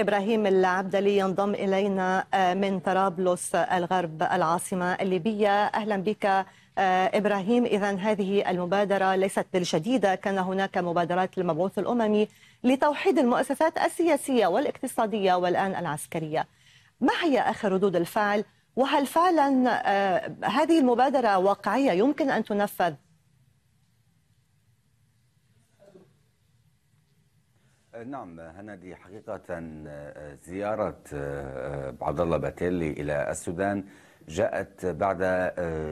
إبراهيم العبدلي ينضم إلينا آه، من طرابلس آه، الغرب العاصمة الليبية أهلا بك آه، إبراهيم إذا هذه المبادرة ليست بالجديدة كان هناك مبادرات للمبعوث الأممي لتوحيد المؤسسات السياسية والاقتصادية والآن العسكرية ما هي آخر ردود الفعل وهل فعلا هذه المبادرة واقعية يمكن أن تنفذ آه، نعم هنادي حقيقة آه، زيارة آه، عبد الله باتيلي إلى السودان جاءت بعد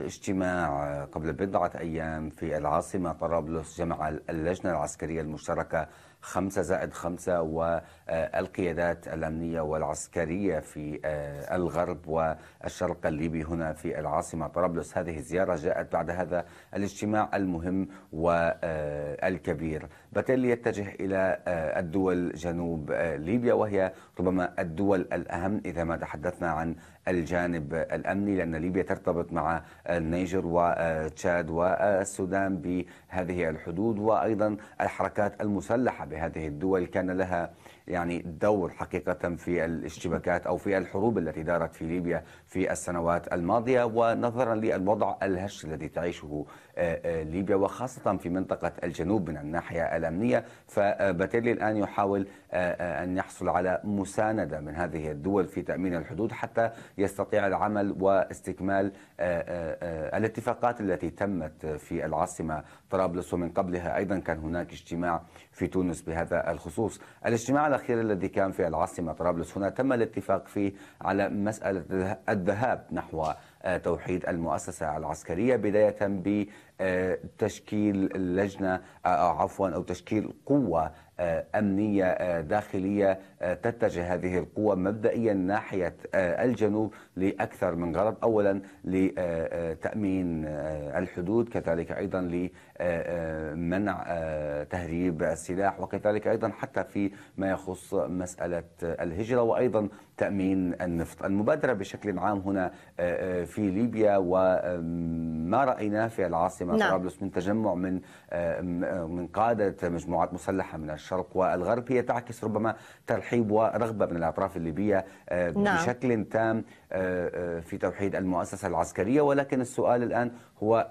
اجتماع قبل بضعة أيام في العاصمة طرابلس جمع اللجنة العسكرية المشتركة خمسة زائد خمسة والقيادات الأمنية والعسكرية في آه، الغرب والشرق الليبي هنا في العاصمة طرابلس هذه الزيارة جاءت بعد هذا الاجتماع المهم والكبير آه، بتالي يتجه إلى آه، الدول جنوب ليبيا وهي ربما الدول الأهم إذا ما تحدثنا عن الجانب الأمني لأن ليبيا ترتبط مع النيجر وتشاد والسودان بهذه الحدود وأيضا الحركات المسلحة بهذه الدول كان لها يعني دور حقيقة في الاشتباكات أو في الحروب التي دارت في ليبيا في السنوات الماضية ونظرا للوضع الهش الذي تعيشه آه، آه، ليبيا وخاصة في منطقة الجنوب من الناحية الأمنية فباتيلي الآن يحاول آه، أن يحصل على مساندة من هذه الدول في تأمين الحدود حتى يستطيع العمل واستكمال الاتفاقات التي تمت في العاصمة طرابلس ومن قبلها أيضا كان هناك اجتماع في تونس تونس بهذا الخصوص الاجتماع الأخير الذي كان في العاصمة طرابلس هنا تم الاتفاق فيه على مسألة الذهاب نحو آه، توحيد المؤسسة العسكرية بداية بتشكيل آه، لجنة آه، عفوا أو تشكيل قوة أمنية داخلية تتجه هذه القوة مبدئيا ناحية الجنوب لأكثر من غرض أولا لتأمين الحدود كذلك أيضا لمنع تهريب السلاح وكذلك أيضا حتى في ما يخص مسألة الهجرة وأيضا تأمين النفط المبادرة بشكل عام هنا في ليبيا وما رأيناه في العاصمة نعم. طرابلس من تجمع من من قادة مجموعات مسلحة من الشرق والغرب هي تعكس ربما ترحيب ورغبة من الأطراف الليبية نعم. بشكل تام في توحيد المؤسسة العسكرية ولكن السؤال الآن هو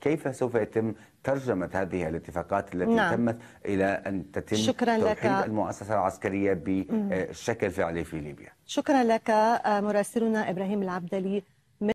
كيف سوف يتم ترجمة هذه الاتفاقات التي نعم. تمت إلى أن تتم شكرا توحيد لك. المؤسسة العسكرية بشكل فعلي في ليبيا شكرا لك مراسلنا إبراهيم العبدلي